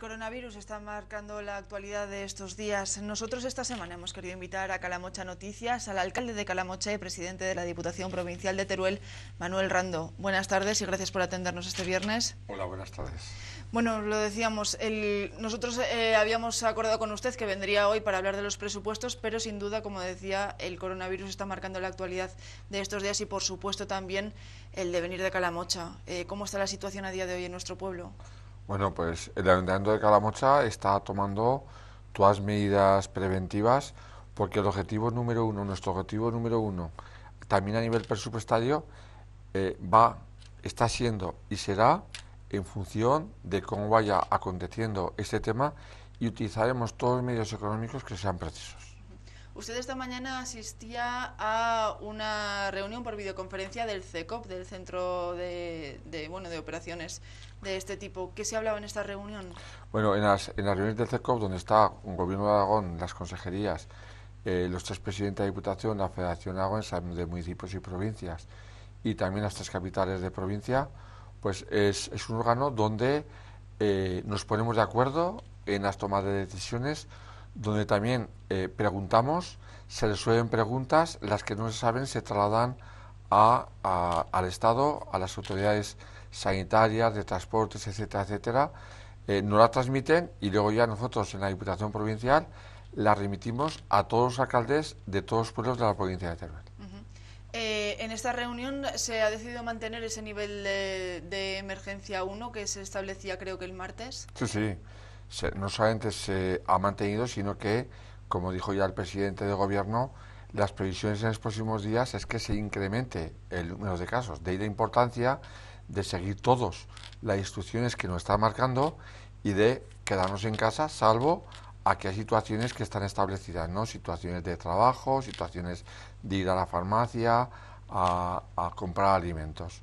coronavirus está marcando la actualidad de estos días. Nosotros esta semana hemos querido invitar a Calamocha Noticias al alcalde de Calamocha y presidente de la Diputación Provincial de Teruel, Manuel Rando. Buenas tardes y gracias por atendernos este viernes. Hola, buenas tardes. Bueno, lo decíamos, nosotros eh, habíamos acordado con usted que vendría hoy para hablar de los presupuestos, pero sin duda, como decía, el coronavirus está marcando la actualidad de estos días y, por supuesto, también el devenir de Calamocha. Eh, ¿Cómo está la situación a día de hoy en nuestro pueblo? Bueno, pues el Ayuntamiento de Calamocha está tomando todas medidas preventivas porque el objetivo número uno, nuestro objetivo número uno, también a nivel presupuestario, eh, va, está siendo y será en función de cómo vaya aconteciendo este tema y utilizaremos todos los medios económicos que sean precisos. Usted esta mañana asistía a una reunión por videoconferencia del CECOP, del Centro de, bueno, de Operaciones de este tipo. ¿Qué se hablaba en esta reunión? Bueno, en las, en reuniones del CECOP, donde está un gobierno de Aragón, las consejerías, eh, los tres presidentes de Diputación, la Federación Aragón de Municipios y Provincias y también las tres capitales de provincia, pues es, un órgano donde eh, nos ponemos de acuerdo en las tomas de decisiones donde también eh, preguntamos, se resuelven preguntas, las que no se saben se trasladan a, al Estado, a las autoridades sanitarias, de transportes, etcétera, etcétera. no eh, nos la transmiten y luego ya nosotros en la Diputación Provincial la remitimos a todos los alcaldes de todos los pueblos de la provincia de Teruel. Eh, en esta reunión se ha decidido mantener ese nivel de, de emergencia 1 que se establecía creo que el martes. Sí, sí se, no solamente se ha mantenido, sino que, como dijo ya el presidente de gobierno, las previsiones en los próximos días es que se incremente el número de casos. De ahí la importancia de seguir todos las instrucciones que nos están marcando y de quedarnos en casa, salvo a que hay situaciones que están establecidas, ¿no? Situaciones de trabajo, situaciones de ir a la farmacia, a comprar alimentos.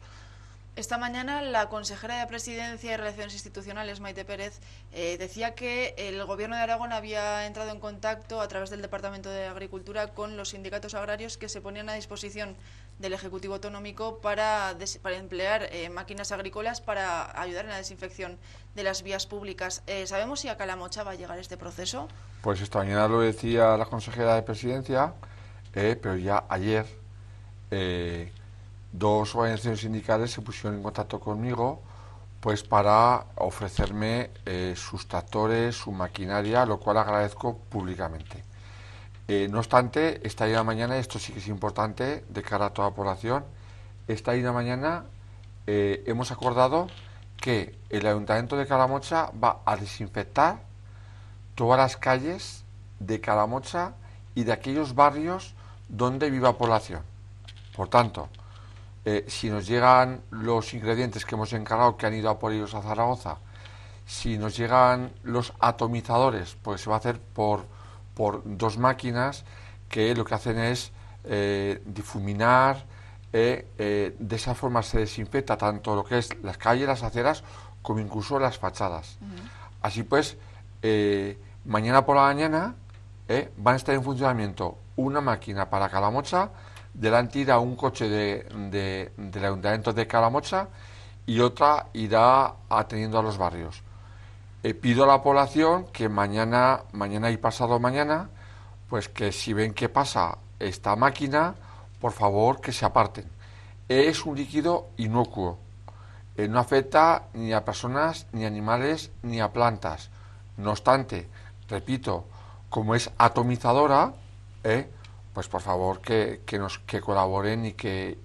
Esta mañana la consejera de Presidencia y Relaciones Institucionales, Maite Pérez, eh, decía que el Gobierno de Aragón había entrado en contacto a través del Departamento de Agricultura con los sindicatos agrarios que se ponían a disposición del Ejecutivo Autonómico para, para emplear eh, máquinas agrícolas para ayudar en la desinfección de las vías públicas. Eh, ¿Sabemos si a Calamocha va a llegar este proceso? Pues esta mañana lo decía la consejera de Presidencia, pero ya ayer dos organizaciones sindicales se pusieron en contacto conmigo pues para ofrecerme eh, sus tractores, su maquinaria, lo cual agradezco públicamente. Eh, no obstante, esta ida mañana, esto sí que es importante de cara a toda la población, esta ida mañana eh, hemos acordado que el Ayuntamiento de Calamocha va a desinfectar todas las calles de Calamocha y de aquellos barrios donde viva población. Por tanto, eh, si nos llegan los ingredientes que hemos encargado, que han ido a por ellos a Zaragoza, si nos llegan los atomizadores, pues se va a hacer por, dos máquinas que lo que hacen es eh, difuminar, eh, de esa forma se desinfecta tanto lo que es las calles, las aceras, como incluso las fachadas. Así pues, mañana por la mañana van a estar en funcionamiento una máquina para Calamocha, Delante irá un coche de, de, del Ayuntamiento de Calamocha y otra irá atendiendo a los barrios. Eh, pido a la población que mañana, mañana y pasado mañana, pues que si ven que pasa esta máquina, por favor que se aparten. Es un líquido inocuo. Eh, no afecta ni a personas, ni animales, ni a plantas. No obstante, repito, como es atomizadora, eh, pues por favor que, nos, que colaboren y que,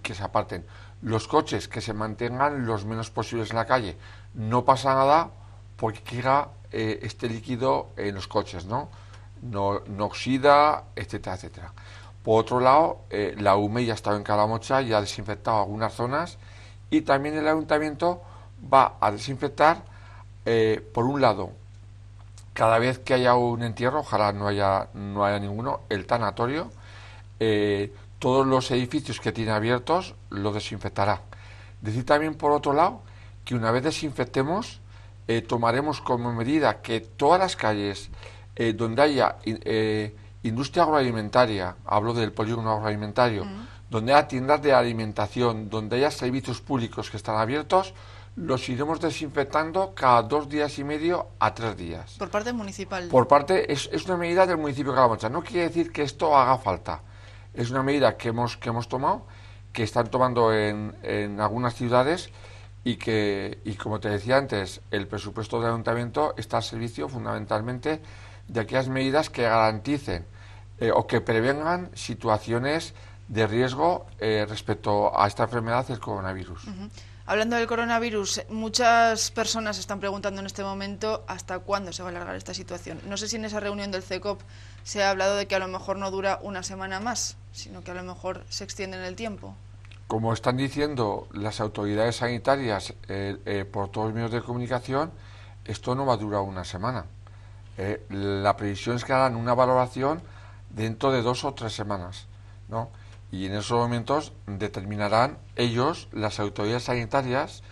que, se aparten. Los coches que se mantengan los menos posibles en la calle. No pasa nada porque quiera este líquido en los coches, ¿no? ¿no? No, oxida, etcétera, etcétera. Por otro lado, eh, la UME ya ha estado en Calamocha y ha desinfectado algunas zonas y también el ayuntamiento va a desinfectar, eh, por un lado, cada vez que haya un entierro, ojalá no haya, no haya ninguno, el tanatorio, eh, todos los edificios que tiene abiertos lo desinfectará. Decir también, por otro lado, que una vez desinfectemos, eh, tomaremos como medida que todas las calles eh, donde haya industria agroalimentaria, hablo del polígono agroalimentario, donde haya tiendas de alimentación, donde haya servicios públicos que están abiertos, los iremos desinfectando cada dos días y medio a tres días. Por parte municipal. Por parte, es, una medida del municipio de Calamocha. No quiere decir que esto haga falta. Es una medida que hemos, que hemos tomado, que están tomando en, algunas ciudades y que, y como te decía antes, el presupuesto del ayuntamiento está al servicio fundamentalmente de aquellas medidas que garanticen eh, o que prevengan situaciones de riesgo eh, respecto a esta enfermedad del coronavirus. Hablando del coronavirus, muchas personas están preguntando en este momento hasta cuándo se va a alargar esta situación. No sé si en esa reunión del CECOP se ha hablado de que a lo mejor no dura una semana más, sino que a lo mejor se extiende en el tiempo. Como están diciendo las autoridades sanitarias eh, eh, por todos los medios de comunicación, esto no va a durar una semana. Eh, la previsión es que hagan una valoración dentro de dos o tres semanas, ¿no? Y en esos momentos determinarán ellos, las autoridades sanitarias,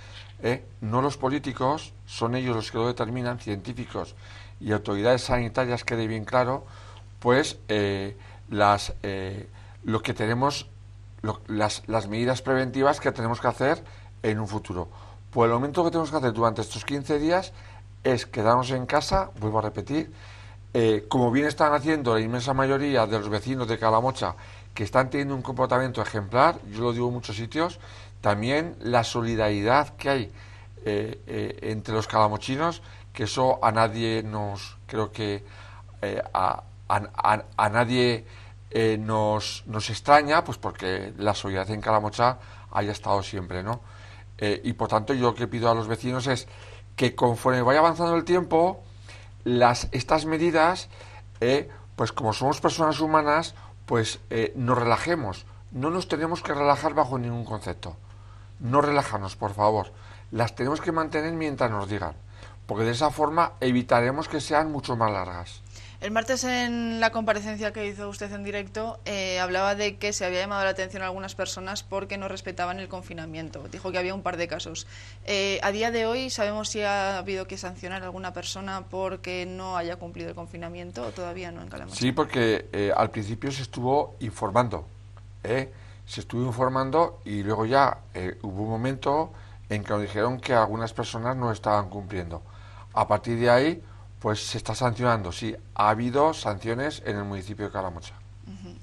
¿eh? no los políticos, son ellos los que lo determinan, científicos y autoridades sanitarias, quede bien claro, pues eh, las, eh, lo que tenemos, las, medidas preventivas que tenemos que hacer en un futuro. Pues el momento que tenemos que hacer durante estos 15 días es quedarnos en casa, vuelvo a repetir, como bien están haciendo la inmensa mayoría de los vecinos de Calamocha que están teniendo un comportamiento ejemplar, yo lo digo en muchos sitios, también la solidaridad que hay eh, eh, entre los calamochinos, que eso a nadie nos, creo que eh, a, nadie nos, nos, extraña, pues porque la solidaridad en Calamocha haya estado siempre, ¿no? y por tanto yo lo que pido a los vecinos es que conforme vaya avanzando el tiempo, las, estas medidas, pues como somos personas humanas, pues eh, nos relajemos. No nos tenemos que relajar bajo ningún concepto. No relajarnos, por favor. Las tenemos que mantener mientras nos digan, porque de esa forma evitaremos que sean mucho más largas. El martes en la comparecencia que hizo usted en directo eh, hablaba de que se había llamado la atención a algunas personas porque no respetaban el confinamiento. Dijo que había un par de casos. Eh, a día de hoy, ¿sabemos si ha habido que sancionar a alguna persona porque no haya cumplido el confinamiento o todavía no en Calamar. Sí, porque eh, al principio se estuvo informando. Se estuvo informando y luego ya hubo un momento en que nos dijeron que algunas personas no estaban cumpliendo. A partir de ahí pues se está sancionando, sí. Ha habido sanciones en el municipio de Calamocha.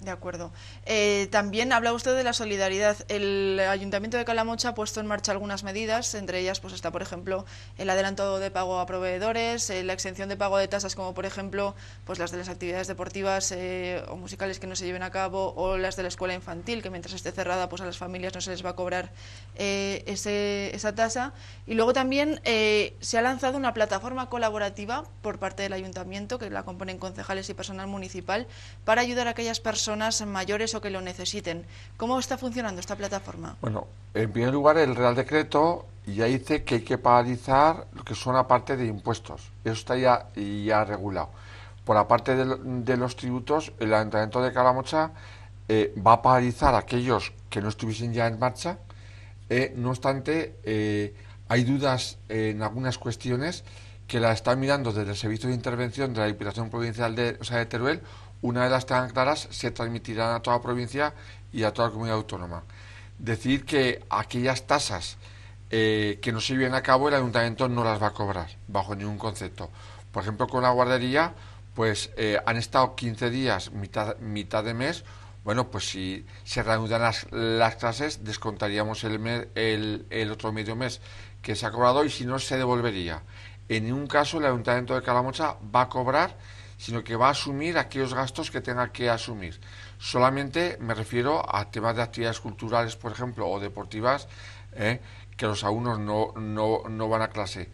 De acuerdo. Eh, también habla usted de la solidaridad. El Ayuntamiento de Calamocha ha puesto en marcha algunas medidas, entre ellas pues está, por ejemplo, el adelanto de pago a proveedores, eh, la exención de pago de tasas, como por ejemplo pues las de las actividades deportivas eh, o musicales que no se lleven a cabo, o las de la escuela infantil, que mientras esté cerrada pues a las familias no se les va a cobrar ese, esa tasa. Y luego también se ha lanzado una plataforma colaborativa por parte del Ayuntamiento, que la componen concejales y personal municipal, para ayudar a aquellas personas mayores o que lo necesiten. ¿Cómo está funcionando esta plataforma? Bueno, en primer lugar, el Real Decreto ya dice que hay que paralizar lo que son la parte de impuestos. Eso está ya, ya regulado. Por la parte de, los tributos, el Ayuntamiento de Calamocha eh, va a paralizar a aquellos que no estuviesen ya en marcha. Eh, no obstante, eh, hay dudas en algunas cuestiones que la están mirando desde el Servicio de Intervención de la Diputación Provincial de, de Teruel una de las tan claras se transmitirán a toda provincia y a toda comunidad autónoma. Decir que aquellas tasas eh, que no se lleven a cabo el ayuntamiento no las va a cobrar bajo ningún concepto. Por ejemplo, con la guardería, pues eh, han estado 15 días, mitad, de mes. Bueno, pues si se reanudan las, clases, descontaríamos el, el otro medio mes que se ha cobrado y si no, se devolvería. En ningún caso el ayuntamiento de Calamocha va a cobrar sino que va a asumir aquellos gastos que tenga que asumir. Solamente me refiero a temas de actividades culturales, por ejemplo, o deportivas, eh, que los alumnos no, van a clase.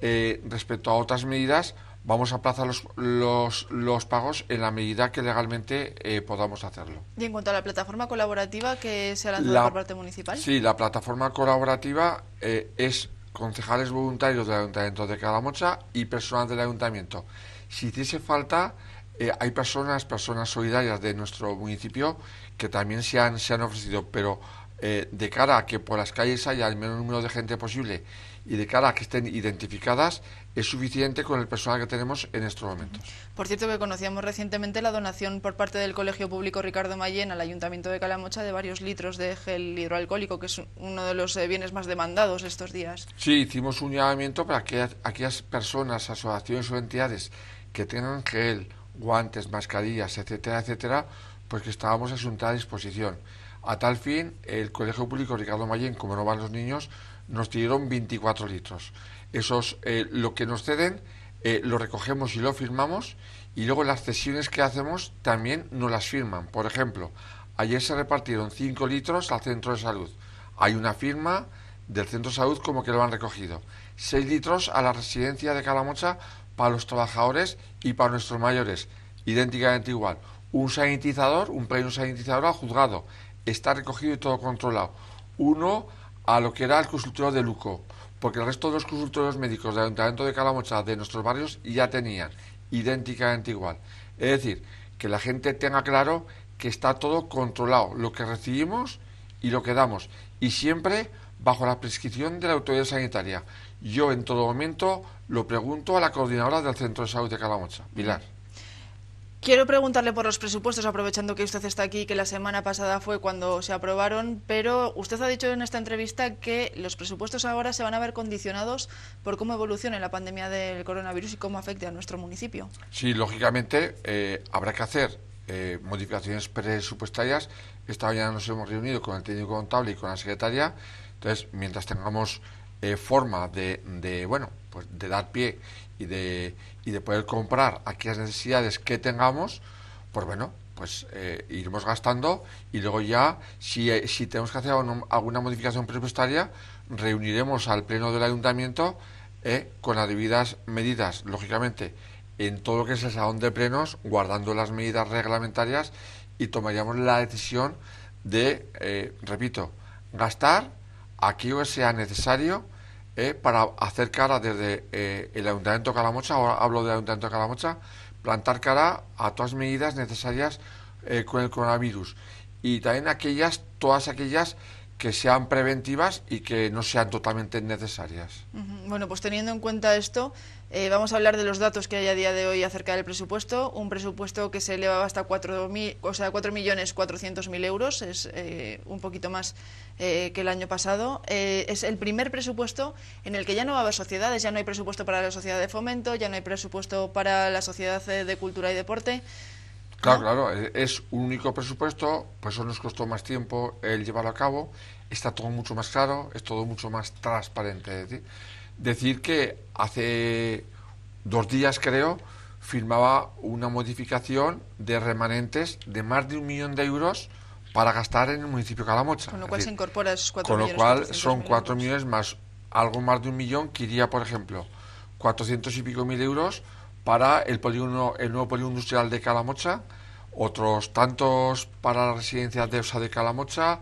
Eh, respecto a otras medidas, vamos a aplazar los, pagos en la medida que legalmente eh, podamos hacerlo. ¿Y en cuanto a la plataforma colaborativa que se ha lanzado la, por parte municipal? Sí, la plataforma colaborativa es concejales voluntarios del Ayuntamiento de Calamocha y personal del Ayuntamiento. Si hiciese falta, eh, hay personas, personas solidarias de nuestro municipio que también se han, ofrecido, pero eh, de cara a que por las calles haya el menor número de gente posible y de cara a que estén identificadas, es suficiente con el personal que tenemos en estos momentos. Por cierto, que conocíamos recientemente la donación por parte del Colegio Público Ricardo Mayén al Ayuntamiento de Calamocha de varios litros de gel hidroalcohólico, que es uno de los eh, bienes más demandados estos días. Sí, hicimos un llamamiento para que aquellas personas, asociaciones o entidades que tengan gel, guantes, mascarillas, etcétera, etcétera, pues que estábamos a su disposición. A tal fin, el Colegio Público Ricardo Mayén, como no van los niños, nos dieron 24 litros. Esos, eh, lo que nos ceden, eh, lo recogemos y lo firmamos, y luego las cesiones que hacemos también nos las firman. Por ejemplo, ayer se repartieron 5 litros al centro de salud. Hay una firma del centro de salud como que lo han recogido. 6 litros a la residencia de Calamocha para los trabajadores y para nuestros mayores. Idénticamente igual. Un sanitizador, un pleno sanitizador ha juzgado. Está recogido y todo controlado. Uno a lo que era el consultorio de Luco, porque el resto de los consultorios médicos del Ayuntamiento de Calamocha, de nuestros barrios, ya tenían. Idénticamente igual. Es decir, que la gente tenga claro que está todo controlado, lo que recibimos y lo que damos, y siempre bajo la prescripción de la autoridad sanitaria, yo en todo momento lo pregunto a la coordinadora del Centro de Salud de Calamocha, Pilar. Quiero preguntarle por los presupuestos, aprovechando que usted está aquí, que la semana pasada fue cuando se aprobaron, pero usted ha dicho en esta entrevista que los presupuestos ahora se van a ver condicionados por cómo evolucione la pandemia del coronavirus y cómo afecte a nuestro municipio. Sí, lógicamente eh, habrá que hacer eh, modificaciones presupuestarias. Esta mañana nos hemos reunido con el técnico contable y con la secretaria. Entonces, mientras tengamos eh, forma de, bueno, pues de dar pie y de, y de poder comprar aquellas necesidades que tengamos, pues bueno, pues eh, iremos gastando y luego ya, si, eh, tenemos que hacer alguna, modificación presupuestaria, reuniremos al Pleno del Ayuntamiento con las debidas medidas, lógicamente, en todo lo que es el salón de plenos, guardando las medidas reglamentarias y tomaríamos la decisión de, repito, gastar aquí sea necesario eh, para hacer cara desde eh, el Ayuntamiento de Calamocha, ahora hablo del Ayuntamiento de Calamocha, plantar cara a todas las medidas necesarias eh, con el coronavirus y también aquellas, todas aquellas que sean preventivas y que no sean totalmente necesarias. Bueno, pues teniendo en cuenta esto, eh, vamos a hablar de los datos que hay a día de hoy acerca del presupuesto. Un presupuesto que se elevaba hasta 4.400.000 o sea, euros, es eh, un poquito más eh, que el año pasado. es el primer presupuesto en el que ya no va a haber sociedades, ya no hay presupuesto para la sociedad de fomento, ya no hay presupuesto para la sociedad de cultura y deporte. Claro, claro, e, es un único presupuesto, por pues eso nos costó más tiempo el llevarlo a cabo. Está todo mucho más claro, es todo mucho más transparente. Decir que hace dos días, creo, firmaba una modificación de remanentes de más de un millón de euros para gastar en el municipio de Calamocha. Con lo cual se incorpora esos cuatro Con lo cual son cuatro millones más algo más de un millón que iría, por ejemplo, cuatrocientos y pico mil euros para el, polígono, el nuevo polígono industrial de Calamocha, otros tantos para la residencia de Osa de Calamocha,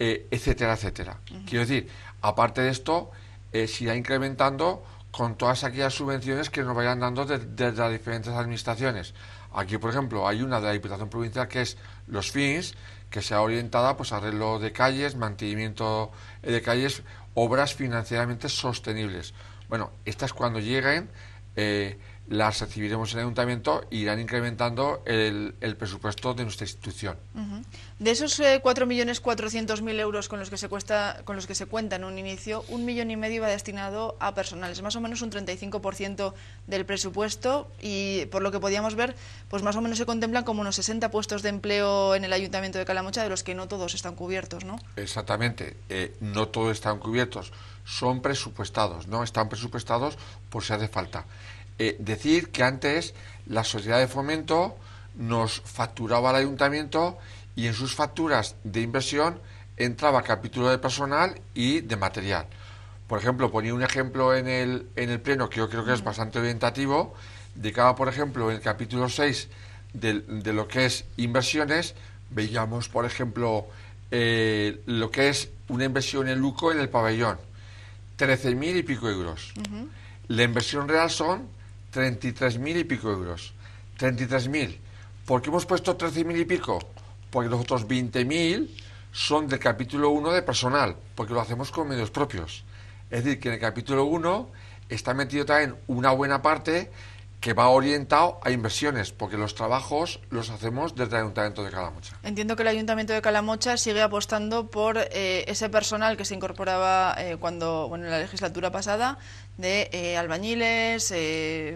eh, etcétera, etcétera. Quiero decir, aparte de esto, eh, se irá incrementando con todas aquellas subvenciones que nos vayan dando desde las diferentes administraciones. Aquí, por ejemplo, hay una de la Diputación Provincial que es los FINS, que se ha pues, a arreglo de calles, mantenimiento eh, de calles, obras financieramente sostenibles. Bueno, estas cuando lleguen eh, las recibiremos en el ayuntamiento e irán incrementando el, presupuesto de nuestra institución. De esos 4.400.000 eh, euros con los, que se cuesta, con los que se cuenta en un inicio, un millón y medio va destinado a personales, más o menos un 35% del presupuesto y por lo que podíamos ver, pues más o menos se contemplan como unos 60 puestos de empleo en el ayuntamiento de Calamocha, de los que no todos están cubiertos, ¿no? Exactamente, eh, no todos están cubiertos, son presupuestados, ¿no? Están presupuestados por si hace falta. Eh, decir que antes la sociedad de fomento nos facturaba al ayuntamiento y en sus facturas de inversión entraba capítulo de personal y de material. Por ejemplo, ponía un ejemplo en el, en el pleno que yo creo que es mm. bastante orientativo, cada, por ejemplo, en el capítulo 6 de, lo que es inversiones, veíamos, por ejemplo, eh, lo que es una inversión en Luco en el pabellón, 13.000 y pico euros. La inversión real son 33.000 y pico euros. 33.000. ¿Por qué hemos puesto 13.000 y pico? Porque los otros 20.000 son del capítulo 1 de personal, porque lo hacemos con medios propios. Es decir, que en el capítulo 1 está metido también una buena parte que va orientado a inversiones, porque los trabajos los hacemos desde el Ayuntamiento de Calamocha. Entiendo que el Ayuntamiento de Calamocha sigue apostando por eh, ese personal que se incorporaba eh, cuando, bueno, en la legislatura pasada, de eh, albañiles,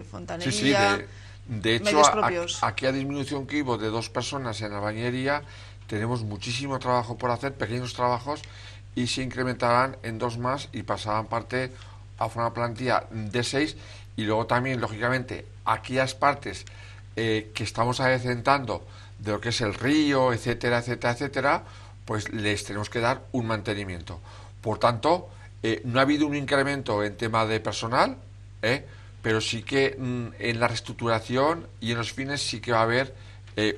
fontanería... Sí, de, hecho, aquí a disminución que de dos personas en albañería, tenemos muchísimo trabajo por hacer, pequeños trabajos, y se incrementarán en dos más y pasarán parte a una plantilla de seis y luego también, lógicamente, aquellas partes eh, que estamos adecentando de lo que es el río, etcétera, etcétera, etcétera, pues les tenemos que dar un mantenimiento. Por tanto, eh, no ha habido un incremento en tema de personal, ¿eh? pero sí que mm, en la reestructuración y en los fines sí que va a haber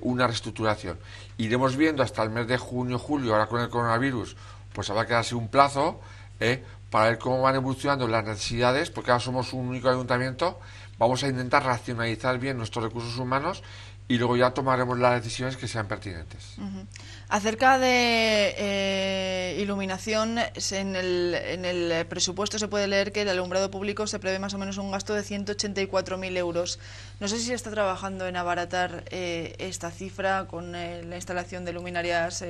una reestructuración. Iremos viendo hasta el mes de junio, julio, ahora con el coronavirus, pues habrá que darse un plazo para ver cómo van evolucionando las necesidades, porque ahora somos un único ayuntamiento, vamos a intentar racionalizar bien nuestros recursos humanos y luego ya tomaremos las decisiones que sean pertinentes. Acerca de eh, iluminación, en el, presupuesto se puede leer que el alumbrado público se prevé más o menos un gasto de 184.000 euros. No sé si se está trabajando en abaratar eh, esta cifra con eh, la instalación de luminarias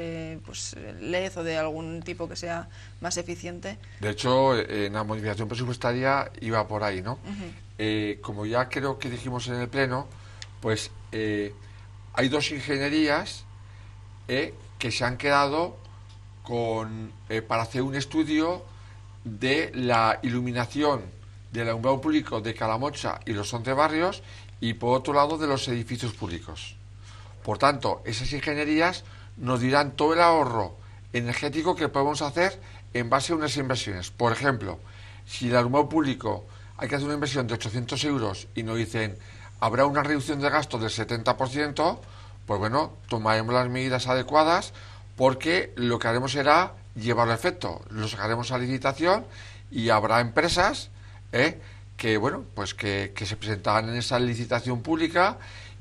pues, LED o de algún tipo que sea más eficiente. De hecho, en la modificación presupuestaria iba por ahí, ¿no? como ya creo que dijimos en el Pleno, pues eh, hay dos ingenierías eh, que se han quedado con, eh, para hacer un estudio de la iluminación del alumbrado público de Calamocha y los 11 barrios y por otro lado de los edificios públicos. Por tanto, esas ingenierías nos dirán todo el ahorro energético que podemos hacer en base a unas inversiones. Por ejemplo, si el alumbrado público hay que hacer una inversión de 800 euros y nos dicen habrá una reducción de gasto del 70%, pues bueno, tomaremos las medidas adecuadas porque lo que haremos será llevarlo a efecto. Lo sacaremos a licitación y habrá empresas ¿eh? que, bueno, pues que, que se presentarán en esa licitación pública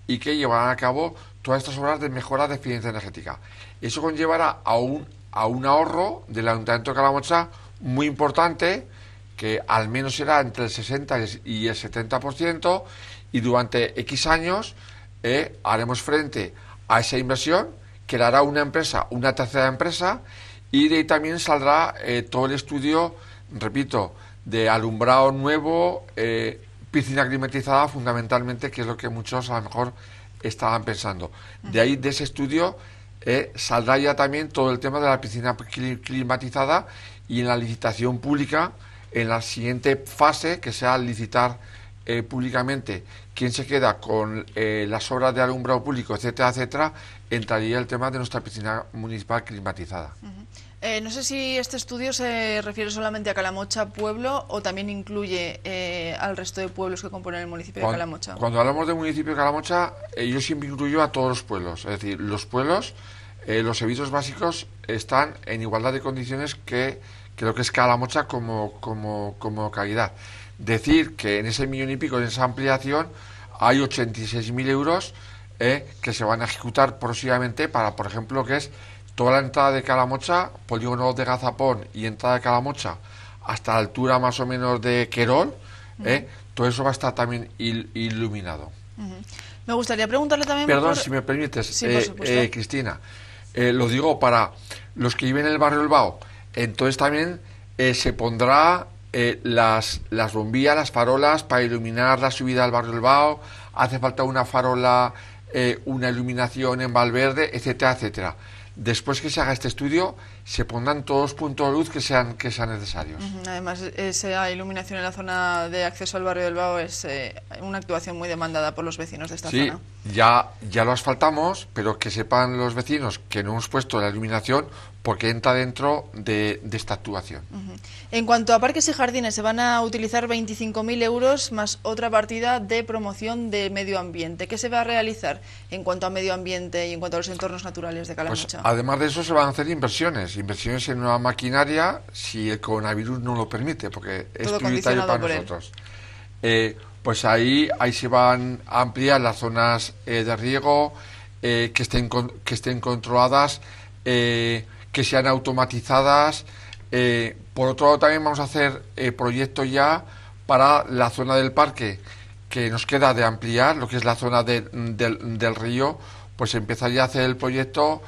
y que llevarán a cabo todas estas obras de mejora de eficiencia energética. Eso conllevará a un, a un ahorro del Ayuntamiento de Calamocha muy importante, que al menos será entre el 60 y el 70%, y durante X años eh, haremos frente a esa inversión que una empresa, una tercera empresa, y de ahí también saldrá eh, todo el estudio, repito, de alumbrado nuevo, eh, piscina climatizada fundamentalmente, que es lo que muchos a lo mejor estaban pensando. De ahí, de ese estudio, saldrá ya también todo el tema de la piscina climatizada y en la licitación pública, en la siguiente fase, que sea licitar eh, públicamente quién se queda con eh, las obras de alumbrado público, etcétera, etcétera, entraría el tema de nuestra piscina municipal climatizada. Eh, no sé si este estudio se refiere solamente a Calamocha pueblo o también incluye al resto de pueblos que componen el municipio de Calamocha. Cuando hablamos de municipio de Calamocha, yo siempre incluyo a todos los pueblos, es decir, los pueblos, los servicios básicos están en igualdad de condiciones que, lo que es Calamocha como, como calidad decir que en ese millón y pico, en esa ampliación, hay 86.000 euros eh, que se van a ejecutar próximamente para, por ejemplo, que es toda la entrada de Calamocha, polígono de Gazapón y entrada de Calamocha hasta la altura más o menos de Querol, eh, todo eso va a estar también iluminado. Me gustaría preguntarle también... Perdón, si me permites, eh, Cristina, lo digo para los que viven en el barrio El Bao, entonces también se pondrá eh, las, las bombillas, las farolas para iluminar la subida al barrio del Bao, hace falta una farola, eh, una iluminación en Valverde, etcétera, etcétera. Después que se haga este estudio, se pondrán todos los puntos de luz que sean, que sean necesarios. Además, esa iluminación en la zona de acceso al barrio del Bao es eh, una actuación muy demandada por los vecinos de esta zona. Sí, ya, ya lo asfaltamos, pero que sepan los vecinos que no hemos puesto la iluminación porque entra dentro de, esta actuación. En cuanto a parques y jardines, se van a utilizar 25.000 euros más otra partida de promoción de medio ambiente. ¿Qué se va a realizar en cuanto a medio ambiente y en cuanto a los entornos naturales de Calamocha? Pues, además de eso, se van a hacer inversiones inversiones en nueva maquinaria si el coronavirus no lo permite, porque es prioritario para nosotros. Eh, pues ahí, ahí se van a ampliar las zonas eh, de riego, eh, que, estén que estén controladas, que sean automatizadas. por otro lado, también vamos a hacer proyectos ya para la zona del parque que nos queda de ampliar, lo que es la zona del, del río, pues empezar ya a hacer el proyecto,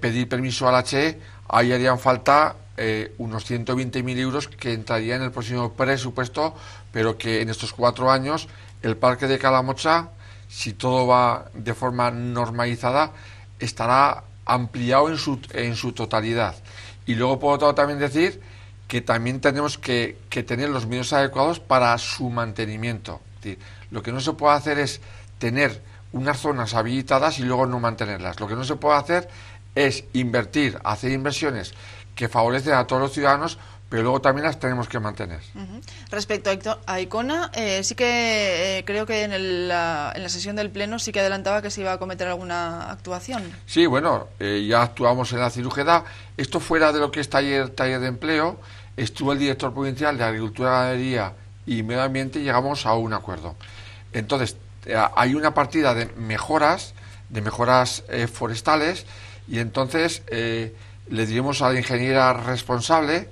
pedir permiso al H ahí harían falta eh, unos 120.000 euros que entrarían en el próximo presupuesto, pero que en estos cuatro años el parque de Calamocha, si todo va de forma normalizada, estará ampliado en su, en su totalidad. Y luego puedo también decir que también tenemos que, que, tener los medios adecuados para su mantenimiento. decir, lo que no se puede hacer es tener unas zonas habilitadas y luego no mantenerlas. Lo que no se puede hacer es invertir, hacer inversiones que favorecen a todos los ciudadanos, pero luego también las tenemos que mantener. Respecto a Icona, eh, sí que eh, creo que en, la, en, la, sesión del Pleno sí que adelantaba que se iba a cometer alguna actuación. Sí, bueno, eh, ya actuamos en la cirugía Esto fuera de lo que es taller, taller de empleo, estuvo el director provincial de Agricultura, Ganadería y Medio Ambiente y llegamos a un acuerdo. Entonces, hay una partida de mejoras, de mejoras forestales, y entonces eh, le diremos a la ingeniera responsable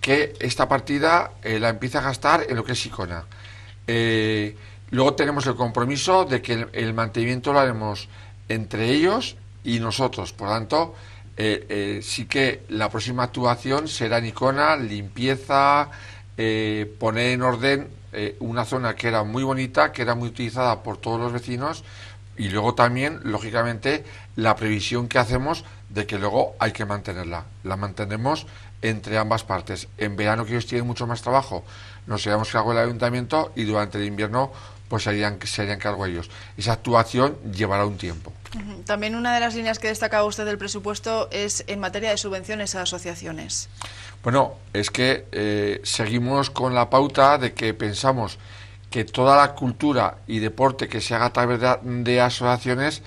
que esta partida eh, la empieza a gastar en lo que es Icona. Eh, luego tenemos el compromiso de que el, mantenimiento lo haremos entre ellos y nosotros. Por tanto, sí que la próxima actuación será en Icona, limpieza, poner en orden una zona que era muy bonita, que era muy utilizada por todos los vecinos y luego también, lógicamente, la previsión que hacemos de que luego hay que mantenerla. La mantenemos entre ambas partes. En verano que ellos tienen mucho más trabajo, nos llevamos cargo el ayuntamiento y durante el invierno pues se harían, cargo ellos. Esa actuación llevará un tiempo. También una de las líneas que destacaba usted del presupuesto es en materia de subvenciones a asociaciones. Bueno, es que eh, seguimos con la pauta de que pensamos que toda la cultura y deporte que se haga a través de asociaciones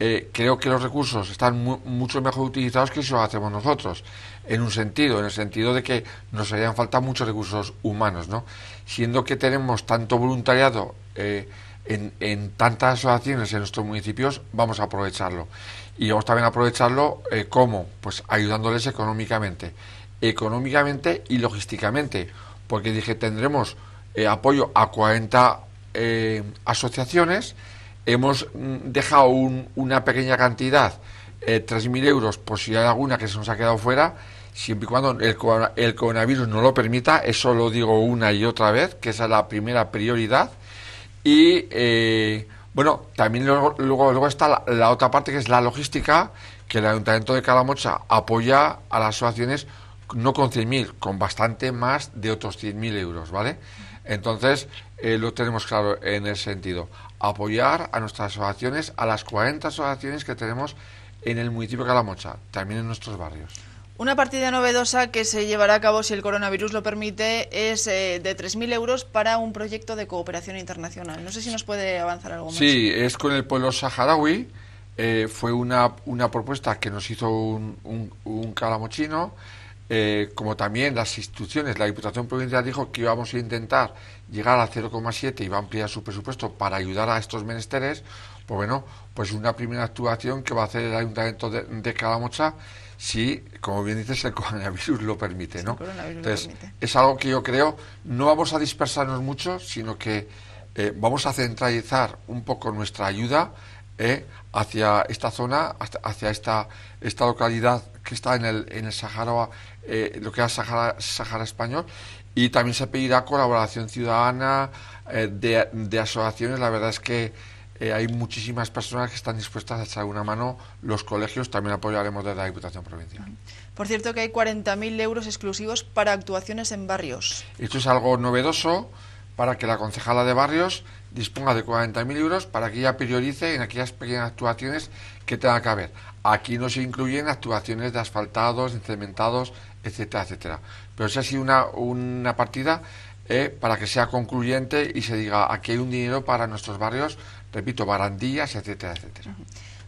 eh, creo que los recursos están mucho mejor utilizados que si los hacemos nosotros, en un sentido, en el sentido de que nos harían falta muchos recursos humanos, ¿no? Siendo que tenemos tanto voluntariado eh, en, tantas asociaciones en nuestros municipios, vamos a aprovecharlo. Y vamos también a aprovecharlo eh, como, pues ayudándoles económicamente, económicamente y logísticamente, porque dije, tendremos eh, apoyo a 40 asociaciones, hemos mm, dejado una pequeña cantidad, eh, 3.000 euros, por si hay alguna que se nos ha quedado fuera, siempre y cuando el, coronavirus no lo permita, eso lo digo una y otra vez, que esa es la primera prioridad. Y eh, bueno, también luego, está la, otra parte que es la logística, que el Ayuntamiento de Calamocha apoya a las asociaciones no con 100.000, con bastante más de otros 100.000 euros, ¿vale? Entonces, eh, lo tenemos claro en ese sentido apoyar a nuestras asociaciones, a las 40 asociaciones que tenemos en el municipio de Calamocha, también en nuestros barrios. Una partida novedosa que se llevará a cabo, si el coronavirus lo permite, es eh, de 3.000 euros para un proyecto de cooperación internacional. No sé si nos puede avanzar algo más. Sí, es con el pueblo saharaui. Eh, fue una, propuesta que nos hizo un, un calamochino eh, como también las instituciones, la Diputación Provincial dijo que íbamos a intentar llegar a 0,7 y va a ampliar su presupuesto para ayudar a estos menesteres, pues bueno, pues una primera actuación que va a hacer el Ayuntamiento de, Calamocha si, como bien dices, el coronavirus lo permite, ¿no? Entonces, es algo que yo creo, no vamos a dispersarnos mucho, sino que eh, vamos a centralizar un poco nuestra ayuda eh, hacia esta zona, hacia esta, esta localidad que está en el, en Sahara, eh, lo que es Sahara, Sahara español, y también se pedirá colaboración ciudadana eh, de, asociaciones. La verdad es que eh, hay muchísimas personas que están dispuestas a echar una mano. Los colegios también apoyaremos desde la Diputación Provincial. Por cierto, que hay 40.000 euros exclusivos para actuaciones en barrios. Esto es algo novedoso para que la concejala de barrios disponga de 40.000 euros para que ella priorice en aquellas pequeñas actuaciones que tenga que haber. Aquí no se incluyen actuaciones de asfaltados, cementados, etcétera, etcétera. Pero es así una, una partida eh, para que sea concluyente y se diga aquí hay un dinero para nuestros barrios, repito, barandillas, etcétera, etcétera.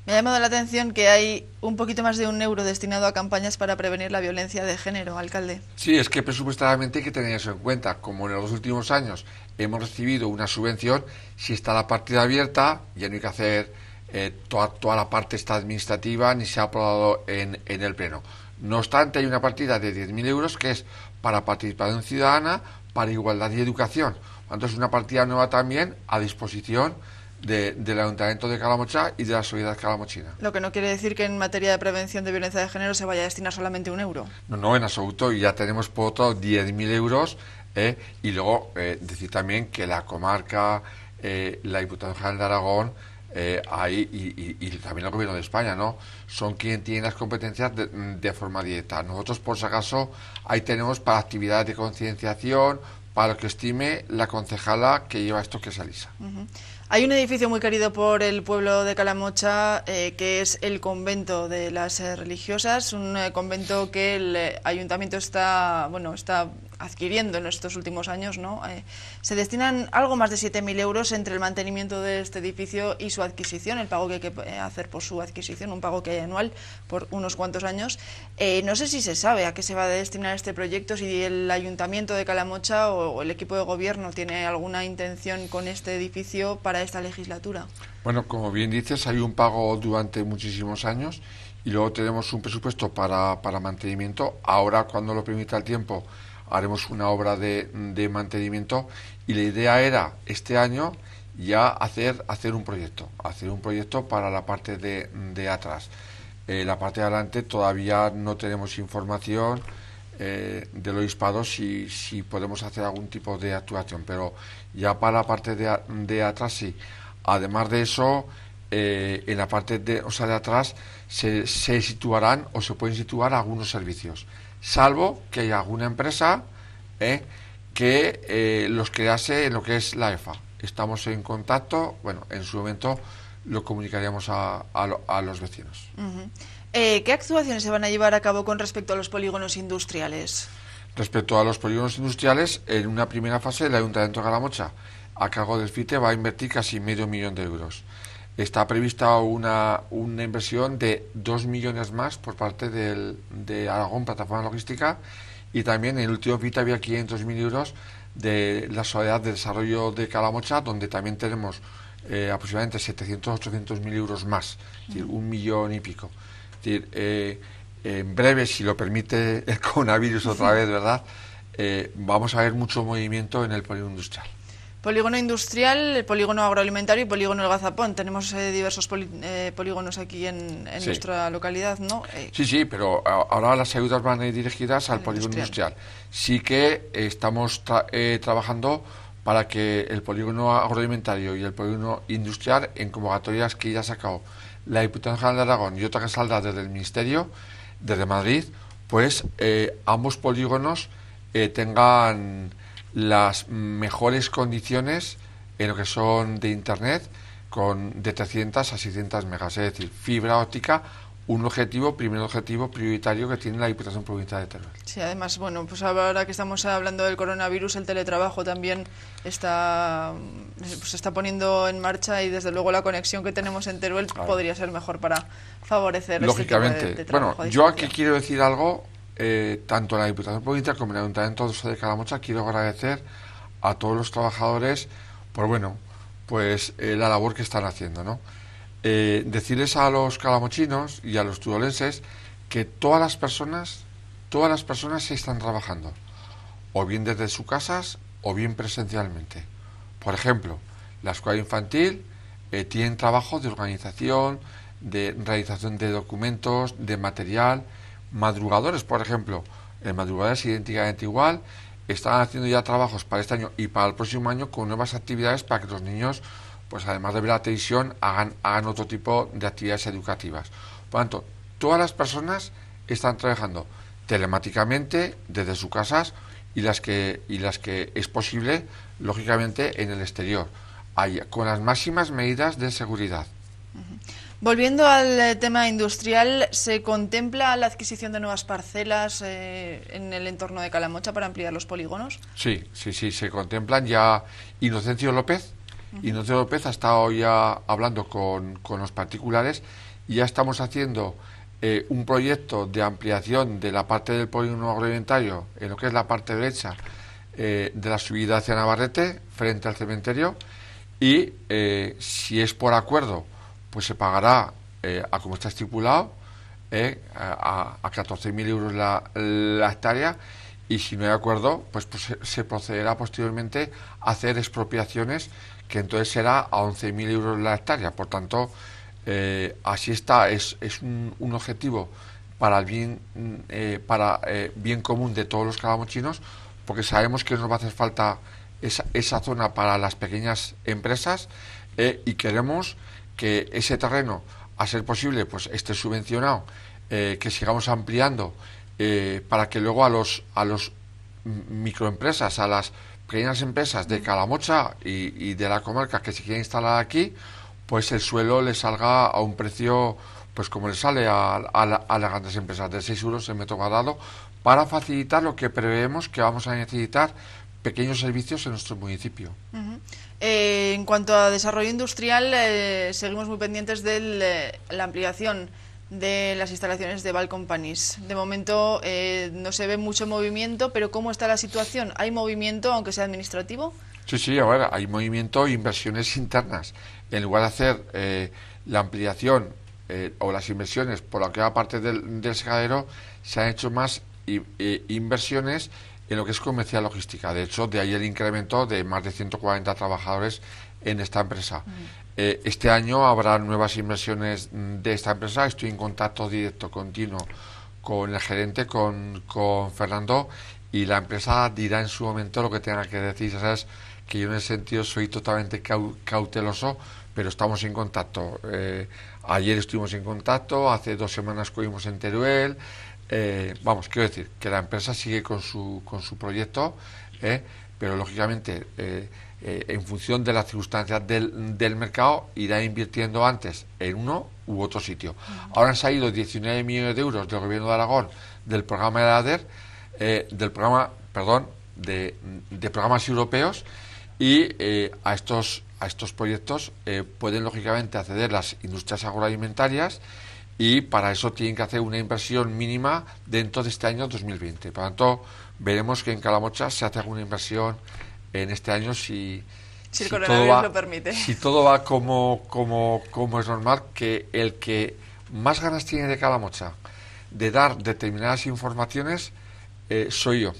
Me ha llamado la atención que hay un poquito más de un euro destinado a campañas para prevenir la violencia de género, alcalde. Sí, es que presupuestariamente hay que tener eso en cuenta. Como en los últimos años hemos recibido una subvención, si está la partida abierta, ya no hay que hacer eh, toda, toda, la parte administrativa ni se ha aprobado en, el Pleno. No obstante, hay una partida de 10.000 euros que es para participación ciudadana, para igualdad y educación. Entonces, una partida nueva también a disposición del Ayuntamiento de Calamocha y de la Sociedad Calamochina. Lo que no quiere decir que en materia de prevención de violencia de género se vaya a destinar solamente un euro. No, no, en absoluto. ya tenemos por otro 10.000 euros ¿eh? Y luego eh, decir también que la comarca, eh, la Diputación General de Aragón, ahí, y, también el Gobierno de España, ¿no? Son quienes tienen las competencias de, forma directa. Nosotros, por si acaso, ahí tenemos para actividades de concienciación, para lo que estime la concejala que lleva esto, que es Alisa. Hay un edificio muy querido por el pueblo de Calamocha, que es el convento de las religiosas, un convento que el ayuntamiento está, bueno, está adquiriendo en estos últimos años, ¿no? Eh, se destinan algo más de 7.000 euros entre el mantenimiento de este edificio y su adquisición, el pago que hay que eh, hacer por su adquisición, un pago que hay anual por unos cuantos años. Eh, no sé si se sabe a qué se va a destinar este proyecto, si el Ayuntamiento de Calamocha o, el equipo de gobierno tiene alguna intención con este edificio para esta legislatura. Bueno, como bien dices, hay un pago durante muchísimos años y luego tenemos un presupuesto para, para mantenimiento. Ahora, cuando lo permita el tiempo, haremos una obra de, mantenimiento y la idea era este año ya hacer, hacer un proyecto, hacer un proyecto para la parte de, atrás. En eh, la parte de adelante todavía no tenemos información eh, de los hispados si, podemos hacer algún tipo de actuación, pero ya para la parte de, atrás sí. Además de eso, eh, en la parte de, o sea, de atrás se, se situarán o se pueden situar algunos servicios salvo que hay alguna empresa eh, que eh, los crease en lo que es la EFA. Estamos en contacto, bueno, en su momento lo comunicaríamos a, los vecinos. Eh, ¿Qué actuaciones se van a llevar a cabo con respecto a los polígonos industriales? Respecto a los polígonos industriales, en una primera fase la Ayuntamiento de Galamocha, a cargo del FITE, va a invertir casi medio millón de euros está prevista una, una inversión de 2 millones más por parte del, de Aragón Plataforma Logística y también en el último PIT había 500.000 euros de la Sociedad de Desarrollo de Calamocha, donde también tenemos eh, aproximadamente 700 800.000 euros más, es decir, un millón y pico. Es decir, eh, en breve, si lo permite el coronavirus otra vez, ¿verdad? Eh, vamos a ver mucho movimiento en el polio industrial. Polígono industrial, el polígono agroalimentario y polígono El Gazapón. Tenemos eh, diversos eh, polígonos aquí en, nuestra localidad, ¿no? Eh, sí, sí, pero ahora las ayudas van dirigidas al polígono industrial. Sí que estamos trabajando para que el polígono agroalimentario y el polígono industrial, en convocatorias que ya ha sacado la Diputación General de Aragón y otra que salda desde el Ministerio, desde Madrid, pues ambos polígonos tengan las mejores condiciones en lo que son de Internet con de 300 a 600 megas, es decir, fibra óptica un objetivo, primer objetivo prioritario que tiene la Diputación Provincial de Teruel. Sí, además, bueno, pues ahora que estamos hablando del coronavirus, el teletrabajo también está se pues está poniendo en marcha y desde luego la conexión que tenemos en Teruel podría ser mejor para favorecer. Este Lógicamente, este bueno, yo aquí quiero decir algo eh, tanto la Diputación Provincial como el Ayuntamiento de Calamocha, quiero agradecer a todos los trabajadores, ...por bueno, pues eh, la labor que están haciendo, ¿no? Eh, decirles a los calamochinos y a los tudolenses... que todas las personas, todas las personas se están trabajando, o bien desde sus casas o bien presencialmente. Por ejemplo, la escuela infantil tiene trabajo de organización, de realización de documentos, de material, Madrugadores, por ejemplo, el madrugadores es idénticamente igual, están haciendo ya trabajos para este año y para el próximo año con nuevas actividades para que los niños, pues además de ver la atención, hagan, otro tipo de actividades educativas. Por tanto, todas las personas están trabajando telemáticamente desde sus casas y las que, y las que es posible, lógicamente, en el exterior, con las máximas medidas de seguridad. Volviendo al eh, tema industrial, ¿se contempla la adquisición de nuevas parcelas eh, en el entorno de Calamocha para ampliar los polígonos? Sí, sí, sí, se contemplan ya. Inocencio López, Inocencio López ha estado ya hablando con, los particulares y ya estamos haciendo eh, un proyecto de ampliación de la parte del polígono agroalimentario, en lo que es la parte derecha de la subida hacia Navarrete, frente al cementerio, y si es por acuerdo pues se pagará, eh, a como está estipulado, eh, a, 14.000 euros la, hectárea y si no hay acuerdo, pues, pues se, procederá posteriormente a hacer expropiaciones que entonces será a 11.000 euros la hectárea. Por tanto, eh, así está, es, un, objetivo para el bien, para, bien común de todos los calamochinos, porque sabemos que nos va a hacer falta esa, esa zona para las pequeñas empresas y queremos que ese terreno, a ser posible, pues esté subvencionado, eh, que sigamos ampliando eh, para que luego a los a los microempresas, a las pequeñas empresas de mm. Calamocha y, de la comarca que se quieren instalar aquí, pues el suelo le salga a un precio, pues como le sale a, a, las grandes empresas, de 6 euros el metro cuadrado, para facilitar lo que preveemos que vamos a necesitar pequeños servicios en nuestro municipio. Eh, en cuanto a desarrollo industrial, eh, seguimos muy pendientes de eh, la ampliación de las instalaciones de Val De momento no se ve mucho movimiento, pero ¿cómo está la situación? ¿Hay movimiento, aunque sea administrativo? Sí, sí, ahora hay movimiento e inversiones internas. En lugar de hacer la ampliación o las inversiones por la que va parte del, del secadero, se han hecho más inversiones en lo que es comercial logística. De hecho, de ayer el incremento de más de 140 trabajadores en esta empresa. Eh, este año habrá nuevas inversiones de esta empresa. Estoy en contacto directo, continuo, con el gerente, con, Fernando, y la empresa dirá en su momento lo que tenga que decir. ¿Sabes? que yo en ese sentido soy totalmente cauteloso, pero estamos en contacto. Eh, ayer estuvimos en contacto, hace dos semanas fuimos en Teruel, eh, vamos, quiero decir que la empresa sigue con su, proyecto, eh, pero lógicamente eh, en función de las circunstancias del, mercado irá invirtiendo antes en uno u otro sitio. Ahora han salido 19 millones de euros del gobierno de Aragón del programa de del programa, perdón, de, programas europeos y a a estos proyectos pueden lógicamente acceder las industrias agroalimentarias y para eso tienen que hacer una inversión mínima dentro de este año 2020. Por lo tanto, veremos que en Calamocha se hace alguna inversión en este año si, si, todo, va, como, como, como es normal, que el que más ganas tiene de Calamocha de dar determinadas informaciones eh, soy yo,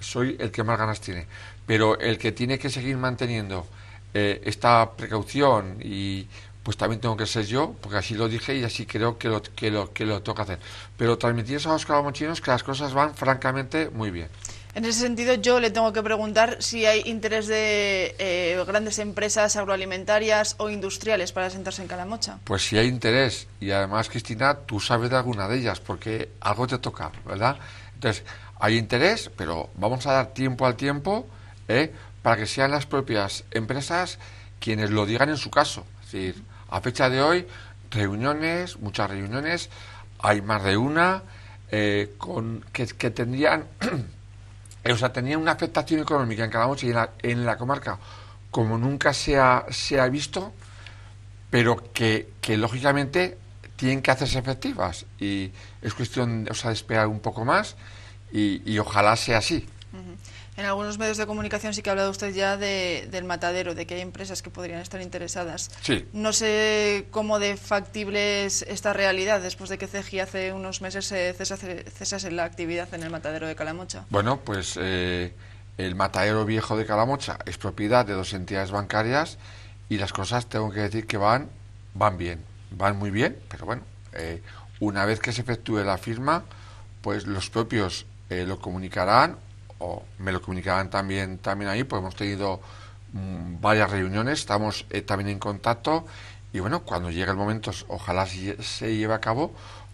soy el que más ganas tiene. Pero el que tiene que seguir manteniendo eh, esta precaución y pues también tengo que ser yo, porque así lo dije y así creo que lo, que lo, que lo toca hacer. Pero transmitir a los calamochinos que las cosas van francamente muy bien. En ese sentido, yo le tengo que preguntar si hay interés de eh, grandes empresas agroalimentarias o industriales para sentarse en Calamocha. Pues si hay interés, y además, Cristina, tú sabes de alguna de ellas, porque algo te toca, ¿verdad? Entonces, hay interés, pero vamos a dar tiempo al tiempo ¿eh? para que sean las propias empresas quienes lo digan en su caso. Es decir, a fecha de hoy, reuniones, muchas reuniones, hay más de una, eh, con, que, tendrían, o sea, una afectación económica en cada y en la, comarca como nunca se ha, se ha visto, pero que, lógicamente tienen que hacerse efectivas y es cuestión o sea, de esperar un poco más y, ojalá sea así. En algunos medios de comunicación sí que ha hablado usted ya del matadero, de que hay empresas que podrían estar interesadas. Sí. No sé cómo de factible es esta realidad después de que CEGI hace unos meses cesase, la actividad en el matadero de Calamocha. Bueno, pues eh, el matadero viejo de Calamocha es propiedad de dos entidades bancarias y las cosas tengo que decir que van, van bien, van muy bien, pero bueno, eh, una vez que se efectúe la firma, pues los propios eh, lo comunicarán me lo comunicaban también, también ahí, pues hemos tenido mm, varias reuniones, estamos eh, también en contacto y bueno, cuando llegue el momento, ojalá se, lleve a cabo,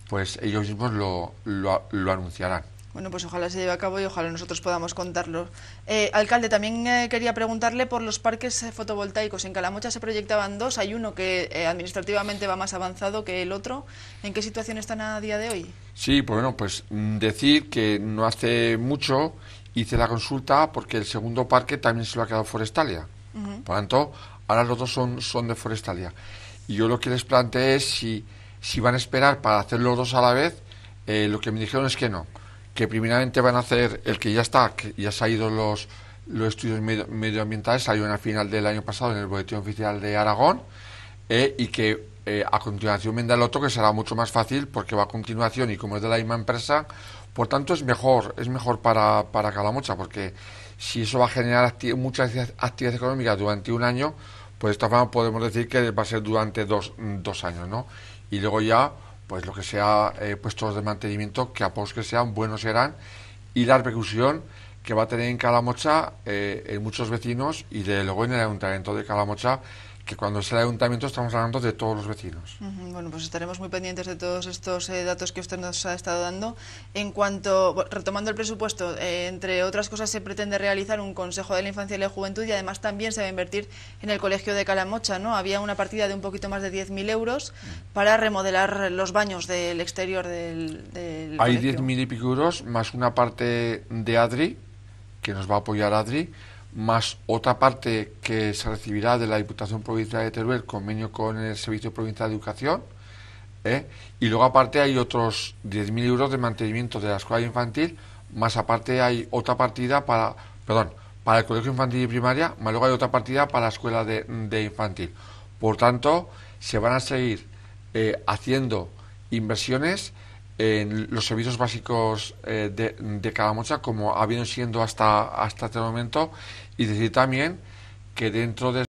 pues ellos mismos lo, lo, anunciarán. Bueno, pues ojalá se lleve a cabo y ojalá nosotros podamos contarlo. Eh, alcalde, también eh, quería preguntarle por los parques fotovoltaicos. En Calamocha se proyectaban dos, hay uno que administrativamente va más avanzado que el otro. ¿En qué situación están a día de hoy? Sí, pues bueno, pues mm, decir que no hace mucho hice la consulta porque el segundo parque también se lo ha quedado Forestalia. Por tanto, ahora los dos son, de Forestalia. Y yo lo que les planteé es si, van a esperar para hacer los dos a la vez, eh, lo que me dijeron es que no, que primeramente van a hacer el que ya está, que ya se han ido los, los estudios medioambientales, en a final del año pasado en el Boletín Oficial de Aragón, eh, y que eh, a continuación venda el otro que será mucho más fácil porque va a continuación y como es de la misma empresa, por tanto, es mejor, es mejor para, para Calamocha, porque si eso va a generar mucha muchas actividades económicas durante un año, pues de esta forma podemos decir que va a ser durante dos, años, ¿no? Y luego ya, pues lo que sea eh, puestos de mantenimiento, que a pocos que sean, buenos serán, y la repercusión que va a tener en Calamocha, eh, en muchos vecinos, y de luego en el Ayuntamiento de Calamocha, que cuando sea el ayuntamiento estamos hablando de todos los vecinos. Bueno, pues estaremos muy pendientes de todos estos eh, datos que usted nos ha estado dando. En cuanto, retomando el presupuesto, eh, entre otras cosas se pretende realizar un Consejo de la Infancia y la Juventud y además también se va a invertir en el Colegio de Calamocha, ¿no? Había una partida de un poquito más de 10.000 euros mm. para remodelar los baños del exterior del, del Hay 10.000 y pico euros más una parte de Adri, que nos va a apoyar Adri, más otra parte que se recibirá de la Diputación Provincial de Teruel, convenio con el Servicio Provincial de Educación, ¿eh? y luego aparte hay otros 10.000 euros de mantenimiento de la escuela infantil, más aparte hay otra partida para, perdón, para el colegio infantil y primaria, más luego hay otra partida para la escuela de, infantil. Por tanto, se van a seguir eh, haciendo inversiones en los servicios básicos eh, de, cada mocha, como ha venido siendo hasta, hasta este momento y decir también que dentro de